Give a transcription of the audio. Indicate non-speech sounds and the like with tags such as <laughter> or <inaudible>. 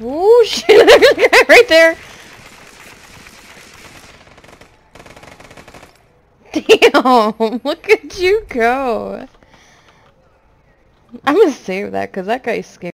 Oh <laughs> shit, guy right there! Damn, <laughs> look at you go! I'm gonna save that, because that guy's scary.